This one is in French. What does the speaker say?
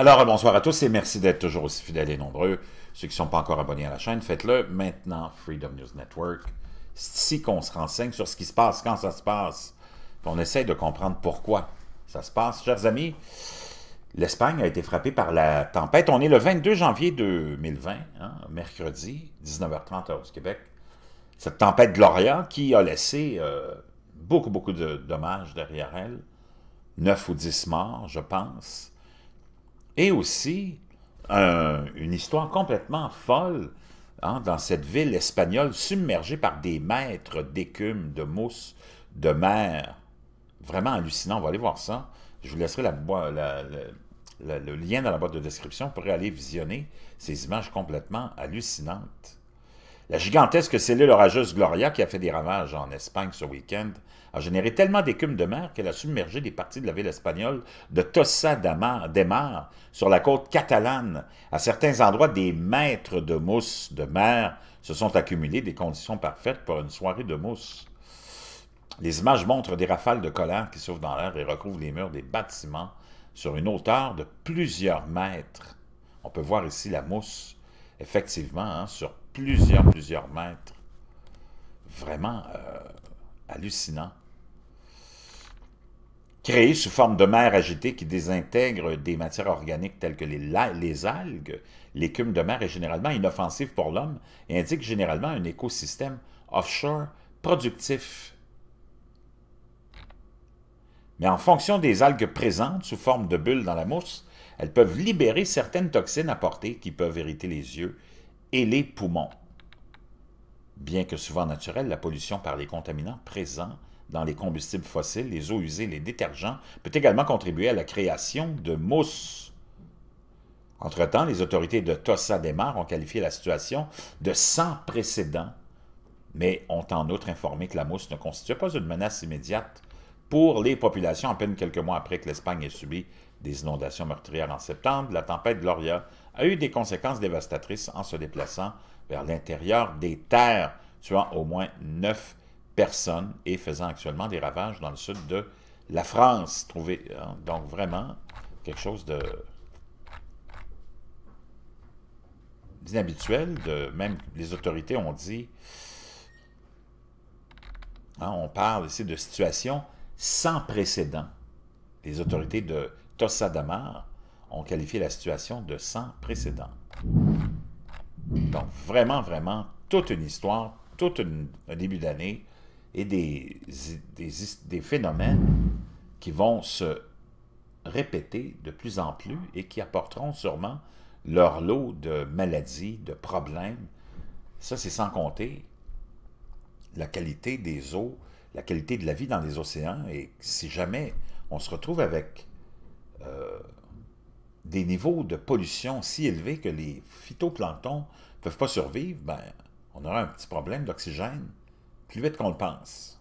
Alors, bonsoir à tous et merci d'être toujours aussi fidèles et nombreux. Ceux qui ne sont pas encore abonnés à la chaîne, faites-le maintenant, Freedom News Network. Si qu'on se renseigne sur ce qui se passe, quand ça se passe, On essaie de comprendre pourquoi ça se passe. Chers amis, l'Espagne a été frappée par la tempête. On est le 22 janvier 2020, hein, mercredi, 19h30 au Québec. Cette tempête Gloria qui a laissé euh, beaucoup, beaucoup de dommages derrière elle. 9 ou 10 morts, je pense. Et aussi, euh, une histoire complètement folle hein, dans cette ville espagnole submergée par des mètres d'écume, de mousse, de mer. Vraiment hallucinant, on va aller voir ça. Je vous laisserai le lien dans la boîte de description pour aller visionner ces images complètement hallucinantes. La gigantesque cellule orageuse Gloria qui a fait des ravages en Espagne ce week-end a généré tellement d'écume de mer qu'elle a submergé des parties de la ville espagnole de Tossa des Mar sur la côte catalane. À certains endroits, des mètres de mousse de mer se sont accumulés, des conditions parfaites pour une soirée de mousse. Les images montrent des rafales de colère qui s'ouvrent dans l'air et recouvrent les murs des bâtiments sur une hauteur de plusieurs mètres. On peut voir ici la mousse, effectivement, hein, sur plusieurs, plusieurs mètres. Vraiment euh, hallucinant. Créé sous forme de mer agitée qui désintègre des matières organiques telles que les, les algues, l'écume de mer est généralement inoffensive pour l'homme et indique généralement un écosystème offshore productif. Mais en fonction des algues présentes sous forme de bulles dans la mousse, elles peuvent libérer certaines toxines apportées qui peuvent irriter les yeux et les poumons. Bien que souvent naturelle, la pollution par les contaminants présents dans les combustibles fossiles, les eaux usées, les détergents, peut également contribuer à la création de mousse. Entre-temps, les autorités de Tossa des ont qualifié la situation de sans précédent, mais ont en outre informé que la mousse ne constituait pas une menace immédiate pour les populations, à peine quelques mois après que l'Espagne ait subi des inondations meurtrières en septembre, la tempête Gloria a eu des conséquences dévastatrices en se déplaçant vers l'intérieur des terres, tuant au moins neuf personnes et faisant actuellement des ravages dans le sud de la France. Trouvé, euh, donc vraiment quelque chose de d'inhabituel, de, même les autorités ont dit, hein, on parle ici de situation sans précédent. Les autorités de Tossadamar ont qualifié la situation de sans précédent. Donc, vraiment, vraiment, toute une histoire, tout un début d'année et des, des, phénomènes qui vont se répéter de plus en plus et qui apporteront sûrement leur lot de maladies, de problèmes. Ça, c'est sans compter la qualité des eaux, la qualité de la vie dans les océans. Et si jamais on se retrouve avec euh, des niveaux de pollution si élevés que les phytoplanctons ne peuvent pas survivre, ben, on aura un petit problème d'oxygène plus vite qu'on le pense.